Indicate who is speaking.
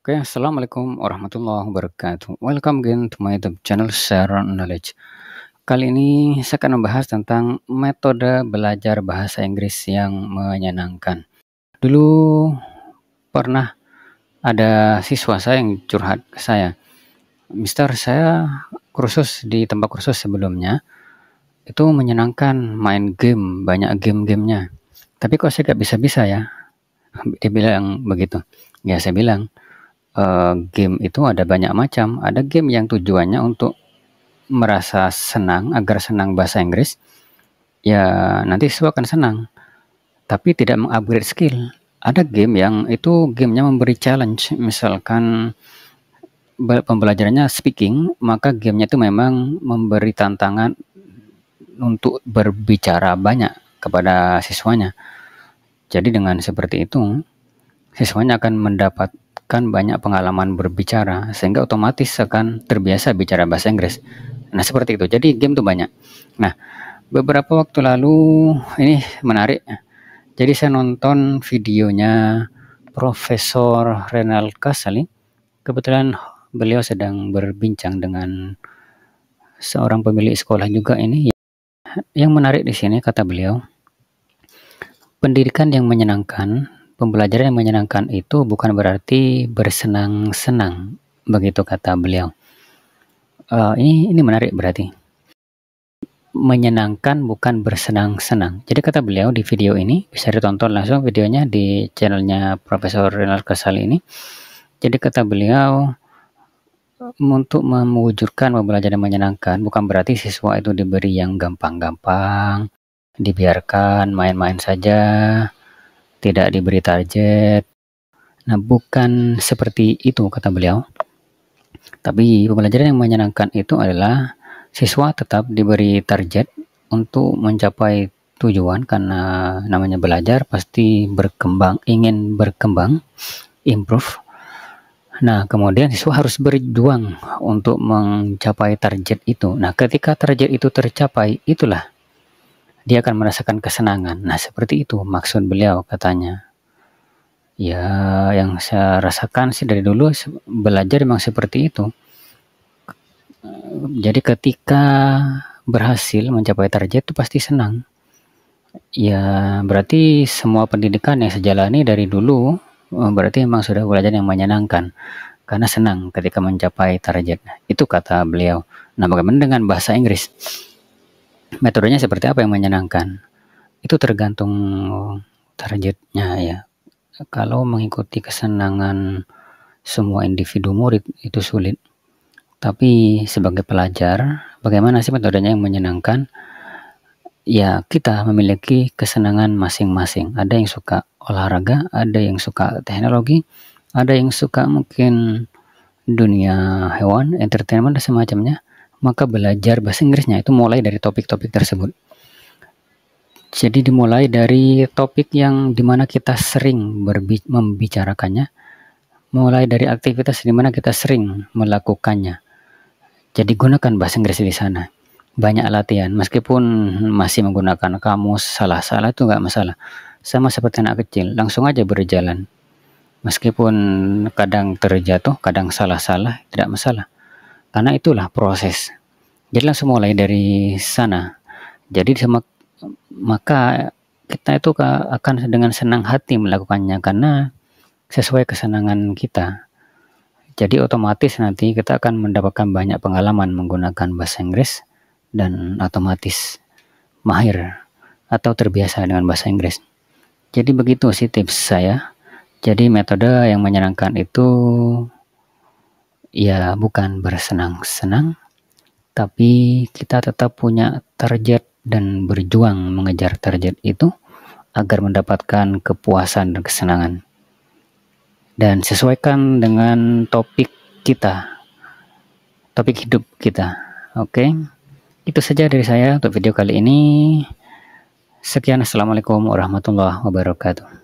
Speaker 1: Oke, okay, Assalamualaikum warahmatullahi wabarakatuh. Welcome again to my YouTube channel Share Knowledge. Kali ini saya akan membahas tentang metode belajar bahasa Inggris yang menyenangkan. Dulu pernah ada siswa saya yang curhat ke saya. Mister, saya kursus di tempat kursus sebelumnya itu menyenangkan main game, banyak game-gamenya. Tapi kok saya nggak bisa-bisa ya? Dia bilang begitu. Ya saya bilang, uh, game itu ada banyak macam. Ada game yang tujuannya untuk merasa senang agar senang bahasa Inggris, ya nanti siswa akan senang. Tapi tidak mengupgrade skill. Ada game yang itu gamenya memberi challenge, misalkan pembelajarannya speaking, maka gamenya itu memang memberi tantangan untuk berbicara banyak kepada siswanya. Jadi dengan seperti itu, siswanya akan mendapat kan banyak pengalaman berbicara sehingga otomatis akan terbiasa bicara bahasa Inggris. Nah, seperti itu. Jadi game tuh banyak. Nah, beberapa waktu lalu ini menarik. Jadi saya nonton videonya Profesor Renal Kasali. Kebetulan beliau sedang berbincang dengan seorang pemilik sekolah juga ini. Yang menarik di sini kata beliau, pendidikan yang menyenangkan Pembelajaran yang menyenangkan itu bukan berarti bersenang-senang, begitu kata beliau. Uh, ini ini menarik berarti. Menyenangkan bukan bersenang-senang. Jadi kata beliau di video ini bisa ditonton langsung videonya di channelnya Profesor Renal Kasal ini. Jadi kata beliau untuk mewujudkan pembelajaran yang menyenangkan bukan berarti siswa itu diberi yang gampang-gampang, dibiarkan main-main saja, tidak diberi target. Nah, bukan seperti itu kata beliau. Tapi pembelajaran yang menyenangkan itu adalah siswa tetap diberi target untuk mencapai tujuan karena namanya belajar pasti berkembang, ingin berkembang, improve. Nah, kemudian siswa harus berjuang untuk mencapai target itu. Nah, ketika target itu tercapai, itulah dia akan merasakan kesenangan. Nah, seperti itu maksud beliau katanya. Ya, yang saya rasakan sih dari dulu belajar memang seperti itu. Jadi ketika berhasil mencapai target itu pasti senang. Ya, berarti semua pendidikan yang saya jalani dari dulu eh, berarti memang sudah belajar yang menyenangkan karena senang ketika mencapai target. Itu kata beliau. Nah, bagaimana dengan bahasa Inggris? metodenya seperti apa yang menyenangkan itu tergantung targetnya ya kalau mengikuti kesenangan semua individu murid itu sulit tapi sebagai pelajar bagaimana sih metodenya yang menyenangkan ya kita memiliki kesenangan masing-masing ada yang suka olahraga ada yang suka teknologi ada yang suka mungkin dunia hewan entertainment dan semacamnya maka belajar bahasa Inggrisnya itu mulai dari topik-topik tersebut. Jadi dimulai dari topik yang dimana kita sering membicarakannya, mulai dari aktivitas dimana kita sering melakukannya. Jadi gunakan bahasa Inggris di sana. Banyak latihan, meskipun masih menggunakan kamus salah-salah itu nggak masalah. Sama seperti anak kecil, langsung aja berjalan. Meskipun kadang terjatuh, kadang salah-salah, tidak masalah karena itulah proses jadi langsung mulai dari sana jadi sama, maka kita itu akan dengan senang hati melakukannya karena sesuai kesenangan kita jadi otomatis nanti kita akan mendapatkan banyak pengalaman menggunakan bahasa Inggris dan otomatis mahir atau terbiasa dengan bahasa Inggris. Jadi begitu sih tips saya. Jadi metode yang menyenangkan itu ya bukan bersenang-senang, tapi kita tetap punya target dan berjuang mengejar target itu agar mendapatkan kepuasan dan kesenangan. Dan sesuaikan dengan topik kita, topik hidup kita. Oke, itu saja dari saya untuk video kali ini. Sekian, assalamualaikum warahmatullahi wabarakatuh.